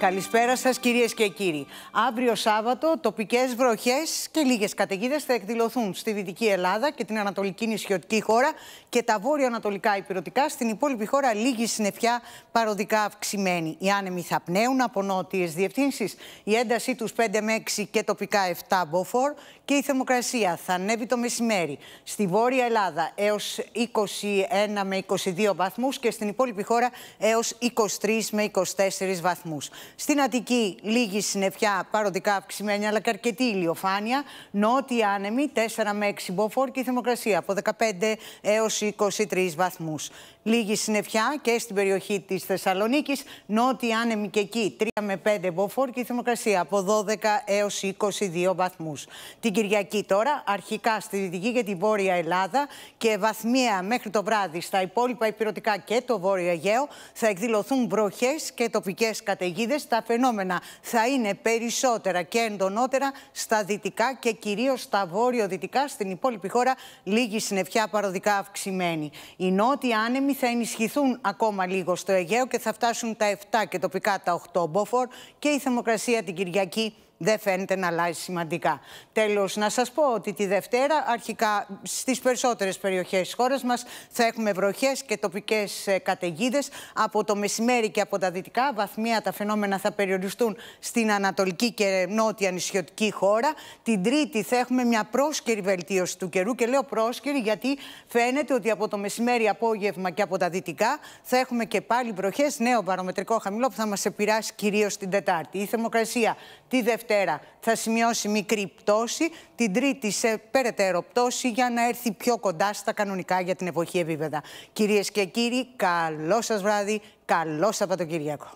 Καλησπέρα σας κυρίες και κύριοι. Αύριο Σάββατο τοπικές βροχές και λίγες καταιγίδες θα εκδηλωθούν στη Δυτική Ελλάδα και την Ανατολική νησιωτική χώρα και τα βόρεια ανατολικα υπηρετικά στην υπόλοιπη χώρα λίγη συννεφιά παροδικά αυξημένη. Οι άνεμοι θα πνέουν από νότιες διευθύνσεις. Η έντασή τους 5 με 6 και τοπικά 7 μποφόρ και η θερμοκρασία θα ανέβει το μεσημέρι. Στη Βόρεια Ελλάδα έως 21 με 22 βαθμούς και στην υπόλοιπη χώρα έως 23 με 24 βαθμούς. Στην Αττική λίγη συννεφιά παροδικά αυξημένη αλλά και αρκετή ηλιοφάνεια. Νότιοι άνεμοι 4 με 6 μποφόρ και η θερμοκρασία από 15 έως 23 βαθμούς. Λίγη συννεφιά και στην περιοχή της Θεσσαλονίκης, νότια άνεμη και εκεί 3 με 5 μποφόρ και η θερμοκρασία από 12 έω 22 βαθμούς. Την Κυριακή τώρα, αρχικά στη δυτική και τη βόρεια Ελλάδα και βαθμία μέχρι το βράδυ στα υπόλοιπα υπηρετικά και το βόρειο Αιγαίο, θα εκδηλωθούν βροχές και τοπικές καταιγίδες. Τα φαινόμενα θα είναι περισσότερα και εντονότερα στα δυτικά και κυρίως στα βόρειο-δυτικά. Στην υπόλοιπη χώρα, λίγη συννεφιά παροδικά αυξημένη. Η νότια άνεμη θα ενισχυθούν ακόμα λίγο στο Αιγαίο και θα φτάσουν τα 7 και τοπικά τα 8 μποφόρ και η θερμοκρασία την Κυριακή δεν φαίνεται να αλλάζει σημαντικά. Τέλος, να σας πω ότι τη Δευτέρα, αρχικά στις περισσότερες περιοχές της χώρας μας, θα έχουμε βροχές και τοπικές ε, καταιγίδες. Από το μεσημέρι και από τα δυτικά βαθμία τα φαινόμενα θα περιοριστούν στην ανατολική και νότια νησιωτική χώρα. Την Τρίτη θα έχουμε μια πρόσκαιρη βελτίωση του καιρού. Και λέω πρόσκαιρη γιατί φαίνεται ότι από το μεσημέρι, απόγευμα και από τα δυτικά θα έχουμε και πάλι βροχές, νέο βαρομετρικό χαμηλό που θα μας επηρεάσει κυρίως την Τετάρτη. Η θερμοκρασία τη Δευτέρα θα σημειώσει μικρή πτώση, την Τρίτη σε περαιτέρω πτώση για να έρθει πιο κοντά στα κανονικά για την εποχή επίπεδα. Κυρίες και κύριοι, καλό σας βράδυ, καλό Σαββατοκύριακο.